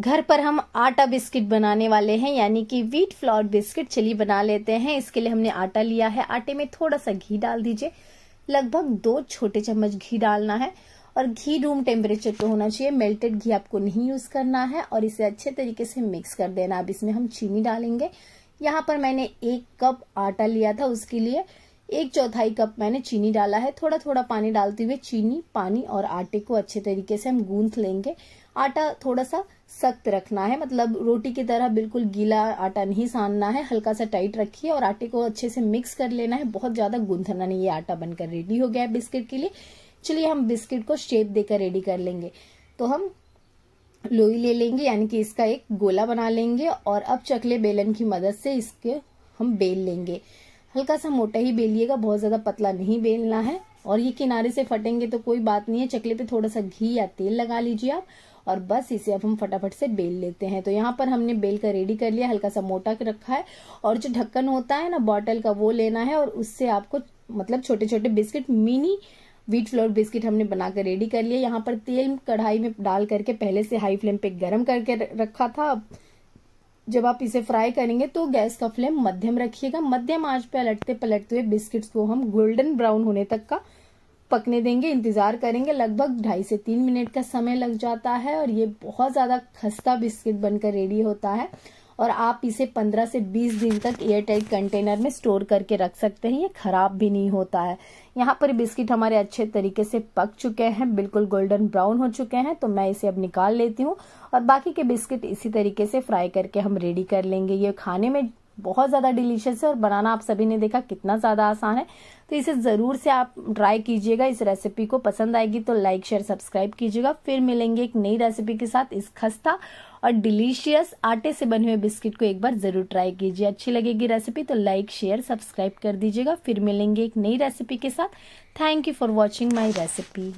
घर पर हम आटा बिस्किट बनाने वाले हैं यानी कि व्हीट फ्लावर बिस्किट चलिए बना लेते हैं इसके लिए हमने आटा लिया है आटे में थोड़ा सा घी डाल दीजिए लगभग दो छोटे चम्मच घी डालना है और घी रूम टेम्परेचर पे होना चाहिए मेल्टेड घी आपको नहीं यूज करना है और इसे अच्छे तरीके से मिक्स कर देना अब इसमें हम चीनी डालेंगे यहाँ पर मैंने एक कप आटा लिया था उसके लिए एक चौथाई कप मैंने चीनी डाला है थोड़ा थोड़ा पानी डालते हुए चीनी पानी और आटे को अच्छे तरीके से हम गूंथ लेंगे आटा थोड़ा सा सख्त रखना है मतलब रोटी की तरह बिल्कुल गीला आटा नहीं सानना है हल्का सा टाइट रखिए और आटे को अच्छे से मिक्स कर लेना है बहुत ज्यादा गूंथना नहीं ये आटा बनकर रेडी हो गया है बिस्किट के लिए चलिए हम बिस्किट को शेप देकर रेडी कर लेंगे तो हम लोई ले लेंगे यानी कि इसका एक गोला बना लेंगे और अब चकले बेलन की मदद से इसके हम बेल लेंगे हल्का सा मोटा ही बेलिएगा बहुत ज़्यादा पतला नहीं बेलना है और ये किनारे से फटेंगे तो कोई बात नहीं है चकले पे थोड़ा सा घी या तेल लगा लीजिए आप और बस इसे अब हम फटाफट से बेल लेते हैं तो यहाँ पर हमने बेल का रेडी कर लिया हल्का सा मोटा रखा है और जो ढक्कन होता है ना बॉटल का वो लेना है और उससे आपको मतलब छोटे छोटे biscuit mini wheat flour biscuit हमने बनाकर रेडी कर लिया यहाँ पर तेल कढ़ाई में डाल करके पहले से हाई फ्लेम पे गर्म करके रखा था जब आप इसे फ्राई करेंगे तो गैस का फ्लेम मध्यम रखिएगा मध्यम आंच पे अलटते पलटते हुए बिस्किट्स को हम गोल्डन ब्राउन होने तक का पकने देंगे इंतजार करेंगे लगभग ढाई से तीन मिनट का समय लग जाता है और ये बहुत ज्यादा खस्ता बिस्किट बनकर रेडी होता है और आप इसे 15 से 20 दिन तक एयरटाइट कंटेनर में स्टोर करके रख सकते हैं ये ख़राब भी नहीं होता है यहाँ पर बिस्किट हमारे अच्छे तरीके से पक चुके हैं बिल्कुल गोल्डन ब्राउन हो चुके हैं तो मैं इसे अब निकाल लेती हूँ और बाकी के बिस्किट इसी तरीके से फ्राई करके हम रेडी कर लेंगे ये खाने में बहुत ज़्यादा डिलीशियस है और बनाना आप सभी ने देखा कितना ज़्यादा आसान है तो इसे ज़रूर से आप ट्राई कीजिएगा इस रेसिपी को पसंद आएगी तो लाइक शेयर सब्सक्राइब कीजिएगा फिर मिलेंगे एक नई रेसिपी के साथ इस खस्ता और डिलीशियस आटे से बने हुए बिस्किट को एक बार ज़रूर ट्राई कीजिए अच्छी लगेगी रेसिपी तो लाइक शेयर सब्सक्राइब कर दीजिएगा फिर मिलेंगे एक नई रेसिपी के साथ thank you for watching my recipe